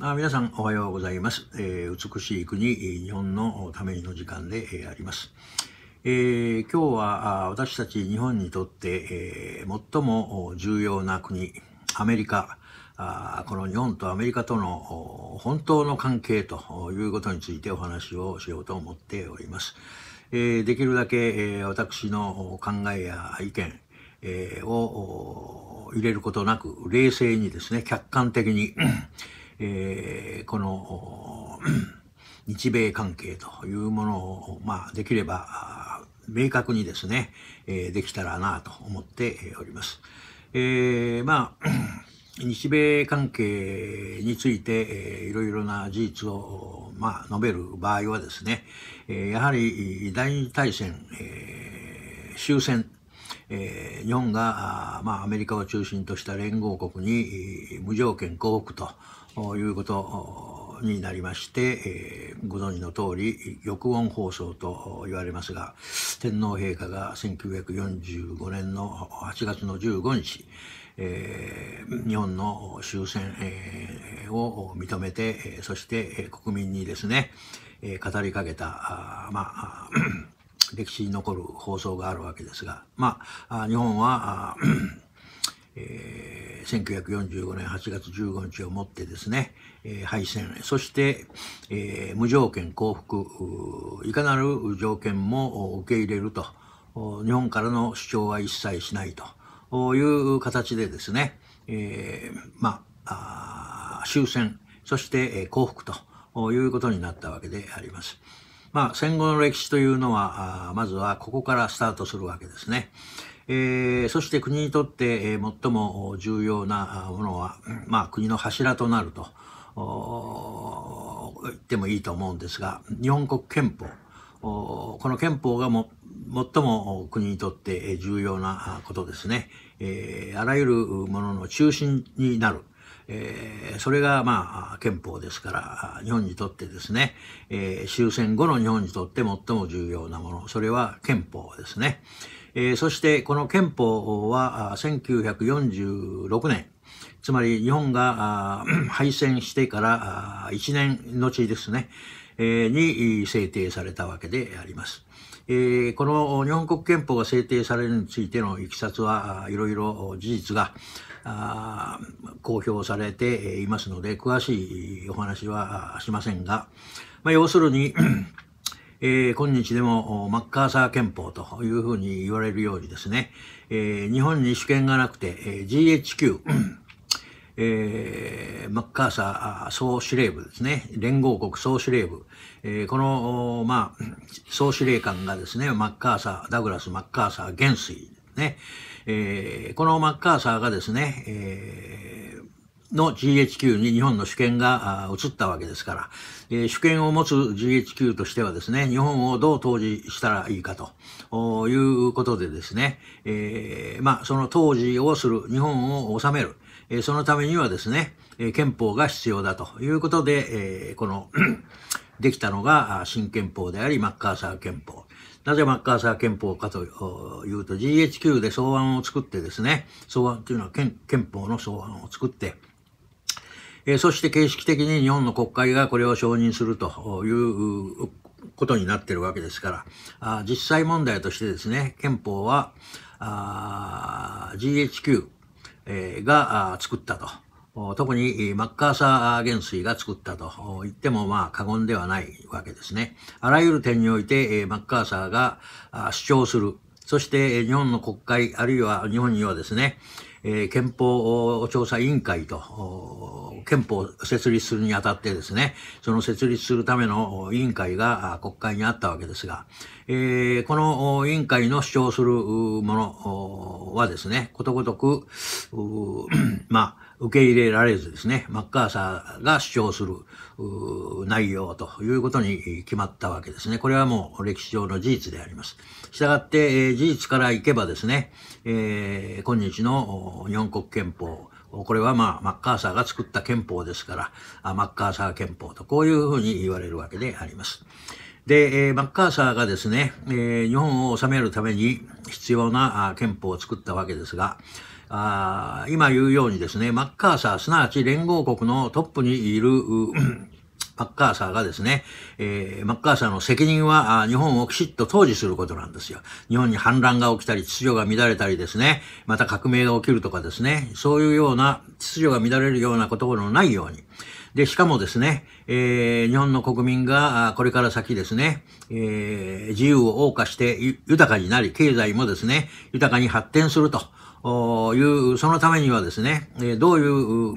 あ皆さんおはようございます、えー、美しい国日本のためにの時間で、えー、あります、えー、今日は私たち日本にとって、え最も重要な国アメリカあこの日本とアメリカとの本当の関係ということについてお話をしようと思っております、えできるだけ、え私の考えや意見、えを入れることなく冷静にですね客観的にえー、この日米関係というものを、まあ、できれば、明確にですね、えー、できたらなと思っております。えー、まあ、日米関係について、えー、いろいろな事実を、まあ、述べる場合はですね、えー、やはり第二大戦、えー、終戦、えー、日本が、まあ、アメリカを中心とした連合国に、無条件降伏と、いうことになりまして、えー、ご存知の通り玉音放送と言われますが天皇陛下が1945年の8月の15日、えー、日本の終戦、えー、を認めてそして国民にですね語りかけたまあ 歴史に残る放送があるわけですがまあ日本は えーえー、1945年8月15日をもってですね、えー、敗戦、そして、えー、無条件降伏、いかなる条件も受け入れると、日本からの主張は一切しないという形でですね、えー、まあ、終戦、そして、え降伏ということになったわけであります。まあ、戦後の歴史というのは、まずはここからスタートするわけですね。えー、そして国にとって、え最も重要なものは、まあ、国の柱となると言ってもいいと思うんですが日本国憲法この憲法がも最も国にとって重要なことですね、えー、あらゆるものの中心になる。えー、それがまあ憲法ですから日本にとってですね、えー、終戦後の日本にとって最も重要なものそれは憲法ですね。えー、そしてこの憲法は1946年、つまり日本が 敗戦してから1年後ですね、に制定されたわけであります。えー、この日本国憲法が制定されるについてのいきさつはいろいろ事実が公表されていますので詳しいお話はしませんが、まあ、要するにえー、今日でもマッカーサー憲法というふうに言われるようにですね、えー、日本に主権がなくて、えー、GHQ、えー、マッカーサー総司令部ですね、連合国総司令部、えー、この、まあ、総司令官がですね、マッカーサー、ダグラス・マッカーサー元帥、ね、えー、このマッカーサーがですね、えーの GHQ に日本の主権が移ったわけですから、えー、主権を持つ GHQ としてはですね、日本をどう統治したらいいかということでですね、えー、まあ、その当時をする、日本を治める、えー、そのためにはですね、え憲法が必要だということで、えこの できたのが新憲法であり、マッカーサー憲法。なぜマッカーサー憲法かというと、GHQ で草案を作ってですね、草案というのは憲法の草案を作って、えー、そして形式的に日本の国会がこれを承認するということになってるわけですから、あ実際問題としてですね、憲法は、GHQ、えが作ったと。特にマッカーサー元帥が作ったと言ってもまあ過言ではないわけですね。あらゆる点においてマッカーサーが主張する。そして日本の国会あるいは日本にはですね、え憲法調査委員会と、憲法を設立するにあたってですね、その設立するための委員会が国会にあったわけですが、えこの委員会の主張するものはですね、ことごとく、まあ、受け入れられずですね、マッカーサーが主張する内容ということに決まったわけですね。これはもう歴史上の事実であります。したがって、えー、事実からいけばですね、えー、今日の日本国憲法、これはまあ、マッカーサーが作った憲法ですから、マッカーサー憲法とこういうふうに言われるわけであります。で、えー、マッカーサーがですね、えー、日本を治めるために必要な憲法を作ったわけですが、あ今言うようにですね、マッカーサー、すなわち連合国のトップにいる、マッカーサーがですね、えー、マッカーサーの責任は日本をきちっと統治することなんですよ。日本に反乱が起きたり、秩序が乱れたりですね、また革命が起きるとかですね、そういうような秩序が乱れるようなことのないように。で、しかもですね、えー、日本の国民が、これから先ですね、えー、自由を謳歌して豊かになり、経済もですね、豊かに発展すると。いう、そのためにはですね、どういう、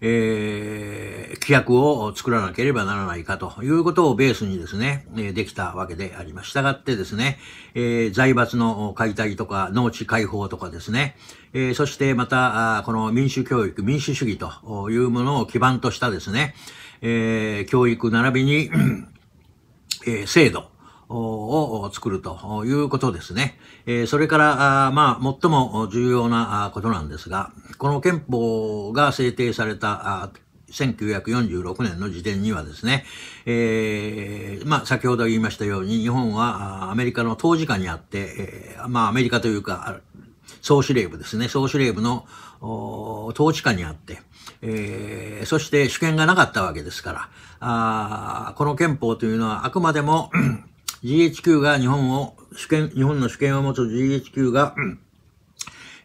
えー、規約を作らなければならないかということをベースにですね、えできたわけであります。したがってですね、えー、財閥の解体とか農地解放とかですね、えー、そしてまた、この民主教育、民主主義というものを基盤としたですね、え教育並びに、え制度、を作るということですね。それから、まあ、最も重要なことなんですが、この憲法が制定された1946年の時点にはですね、えー、まあ、先ほど言いましたように、日本はアメリカの当時下にあって、まあ、アメリカというか、総司令部ですね、総司令部の統治下にあって、えー、そして主権がなかったわけですから、あこの憲法というのはあくまでも GHQ が日本を、主権、日本の主権を持つ GHQ が、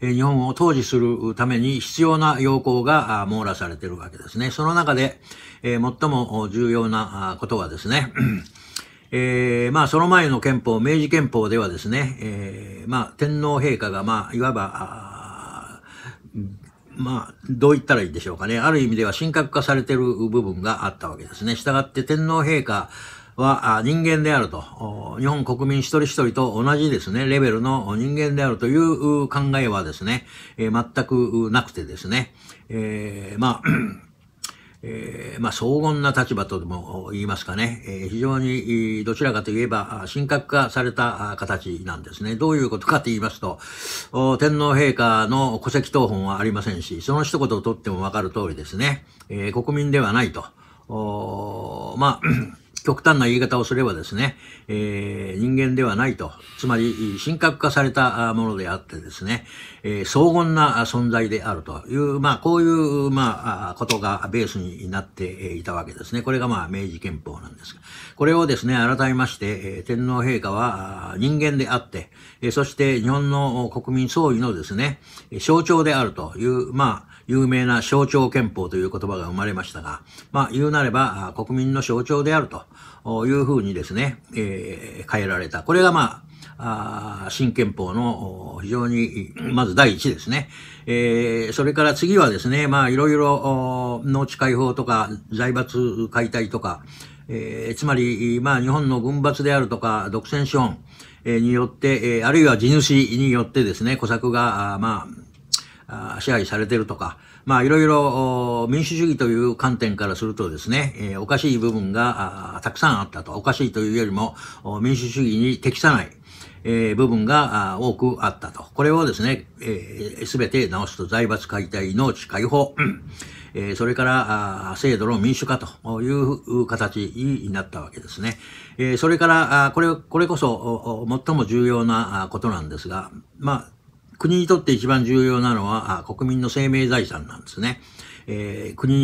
日本を統治するために必要な要項が網羅されているわけですね。その中で、え最も重要なことはですね、えー、まあ、その前の憲法、明治憲法ではですね、えー、まあ、天皇陛下が、まあ、いわば、まあ、どう言ったらいいでしょうかね。ある意味では神格化されている部分があったわけですね。従って天皇陛下は人間であると、日本国民一人一人と同じですね、レベルの人間であるという考えはですね、全くなくてですね、えー、まあ、えー、まあ、荘厳な立場とでも言いますかね、えー、非常にどちらかといえば、神格化された形なんですね。どういうことかと言いますと、天皇陛下の戸籍謄本はありませんし、その一言をとってもわかる通りですね、えー、国民ではないと。まあ 極端な言い方をすればですね、えー、人間ではないと、つまり、神格化されたものであってですね、えー、荘厳な存在であるという、まあ、こういう、まあ、ことがベースになっていたわけですね。これが、まあ、明治憲法なんですが。これをですね、改めまして、天皇陛下は人間であって、そして日本の国民総意のですね、象徴であるという、まあ、有名な象徴憲法という言葉が生まれましたが、まあ、言うなれば、国民の象徴であるというふうにですね、えー、変えられた。これがまあ、あ新憲法の非常に、まず第一ですね。えー、それから次はですね、まあ、いろいろ、農地解放とか、財閥解体とか、えー、つまり、まあ、日本の軍閥であるとか、独占資本、によって、あるいは地主によってですね、小作が、まあ、支配されてるとか、まあいろいろ民主主義という観点からするとですね、えおかしい部分がたくさんあったと。おかしいというよりも民主主義に適さない。えー、部分が多くあったと。これをですね、す、えー、べ、て直すと財閥解体、農地解放、えー、それからあ制度の民主化という形になったわけですね。えー、それから、あこれ、これこそ最も重要なことなんですが、まあ、国にとって一番重要なのは国民の生命財産なんですね。えー、国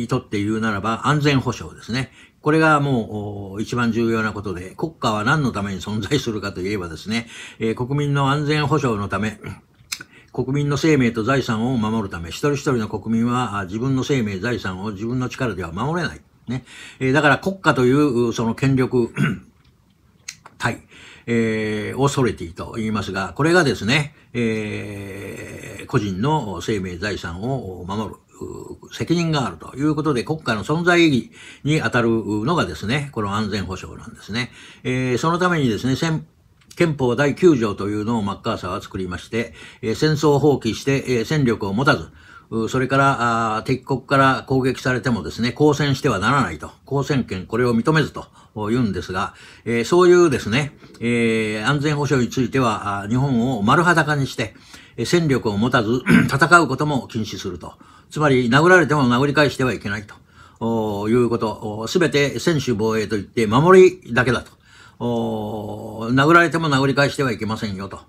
にとって言うならば安全保障ですね。これがもう一番重要なことで、国家は何のために存在するかといえばですね、えー、国民の安全保障のため、国民の生命と財産を守るため、一人一人の国民は自分の生命、財産を自分の力では守れない。ね。えー、だから国家というその権力はい。えー、オれソいティと言いますが、これがですね、えー、個人の生命財産を守る。責任があるということで、国家の存在意義に当たるのがですね、この安全保障なんですね。えー、そのためにですね、憲法第9条というのをマッカーサーは作りまして、え戦争を放棄して、え戦力を持たず、それから、敵国から攻撃されてもですね、抗戦してはならないと。抗戦権これを認めずと。言うんですが、えー、そういうですね、えー、安全保障については、日本を丸裸にして、戦力を持たず 戦うことも禁止すると。つまり、殴られても殴り返してはいけないということ。すべて専守防衛といって、守りだけだと。殴られても殴り返してはいけませんよと。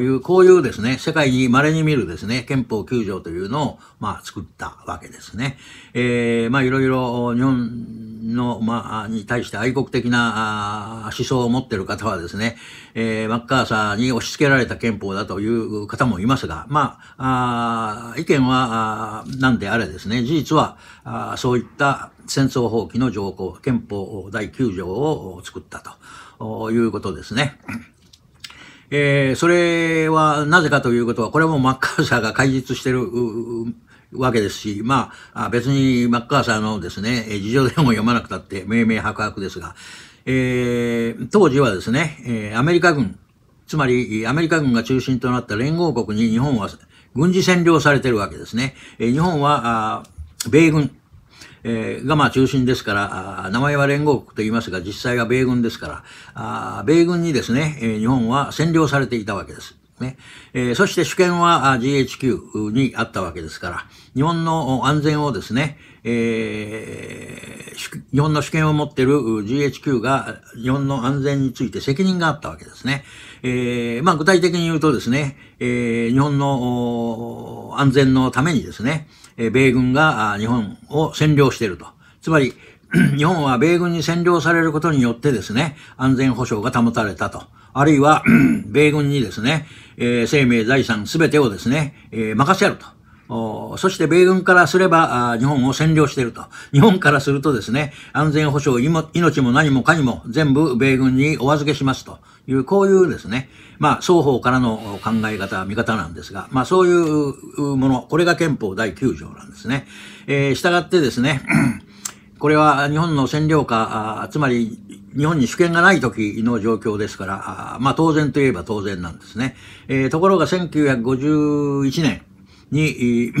いう、こういうですね、世界に稀に見るですね、憲法9条というのを、まあ、作ったわけですね。えー、まあ、いろいろ、日本の、まあ、に対して愛国的な思想を持っている方はですね、えー、マッカーサーに押し付けられた憲法だという方もいますが、まあ、あ意見は、なんであれですね、事実は、あそういった戦争放棄の条項、憲法第9条を作ったということですね。えー、それはなぜかということは、これはもうマッカーサーが解説してるわけですし、まあ、別にマッカーサーのですね、事情でも読まなくたって、明明白々ですが、えー、当時はですね、えアメリカ軍、つまりアメリカ軍が中心となった連合国に日本は軍事占領されてるわけですね。え日本は、米軍、えー、がまあ中心ですから、名前は連合国と言いますが、実際は米軍ですから、米軍にですね、日本は占領されていたわけです。ね。えー、そして主権は GHQ にあったわけですから、日本の安全をですね、えー、日本の主権を持っている GHQ が日本の安全について責任があったわけですね。えー、まあ具体的に言うとですね、え日本の安全のためにですね、米軍が日本を占領していると。つまり、日本は米軍に占領されることによってですね、安全保障が保たれたと。あるいは、米軍にですね、えー、生命、財産、すべてをですね、えー、任せると。そして米軍からすれば、日本を占領していると。日本からするとですね、安全保障、命も何もかにも全部米軍にお預けしますという、こういうですね、まあ、双方からの考え方、見方なんですが、まあ、そういうもの、これが憲法第9条なんですね。えー、従ってですね、これは日本の占領下、つまり日本に主権がない時の状況ですから、あまあ当然といえば当然なんですね。えー、ところが1951年に、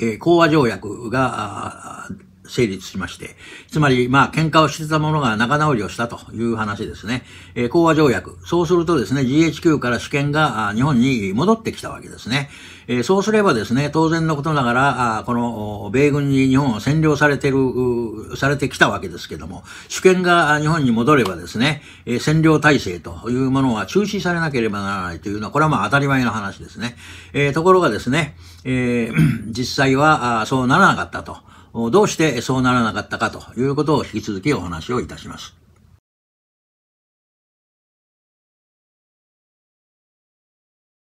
えー、講和条約が成立しまして、つまり、まあ、喧嘩をしてた者が仲直りをしたという話ですね。えー、講和条約。そうするとですね、GHQ から主権が日本に戻ってきたわけですね。えー、そうすればですね、当然のことながら、あこの米軍に日本を占領されてる、されてきたわけですけども、主権が日本に戻ればですね、えー、占領体制というものは中止されなければならないというのは、これはまあ当たり前の話ですね。えー、ところがですね、え 実際はあそうならなかったと。どうしてそうならなかったかということを引き続きお話をいたします。